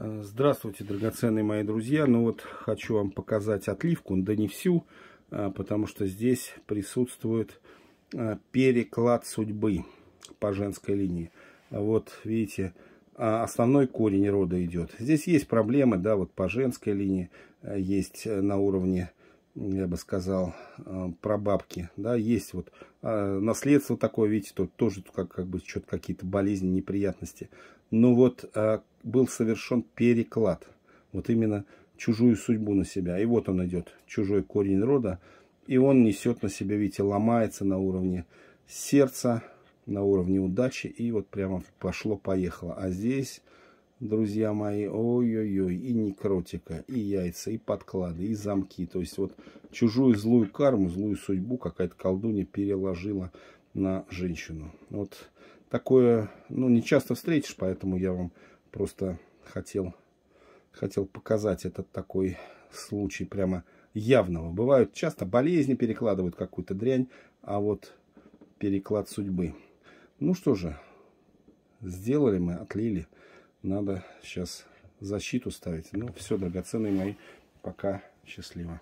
Э, здравствуйте, драгоценные мои друзья! Ну вот хочу вам показать отливку, да не всю, э, потому что здесь присутствует э, переклад судьбы по женской линии. Вот видите, а, основной корень рода идет. Здесь есть проблемы, да, вот по женской линии есть на уровне я бы сказал, э, про бабки, да, есть вот а, наследство такое, видите, тут тоже как, как бы что-то какие-то болезни, неприятности. Но вот э, был совершен переклад, вот именно чужую судьбу на себя. И вот он идет, чужой корень рода, и он несет на себе, видите, ломается на уровне сердца, на уровне удачи, и вот прямо пошло-поехало. А здесь друзья мои, ой-ой-ой, и некротика, и яйца, и подклады, и замки. То есть вот чужую злую карму, злую судьбу какая-то колдунья переложила на женщину. Вот такое, ну, не часто встретишь, поэтому я вам просто хотел, хотел показать этот такой случай прямо явного. Бывают часто болезни перекладывают какую-то дрянь, а вот переклад судьбы. Ну что же, сделали мы, отлили надо сейчас защиту ставить. Ну, все, драгоценные мои, пока, счастливо.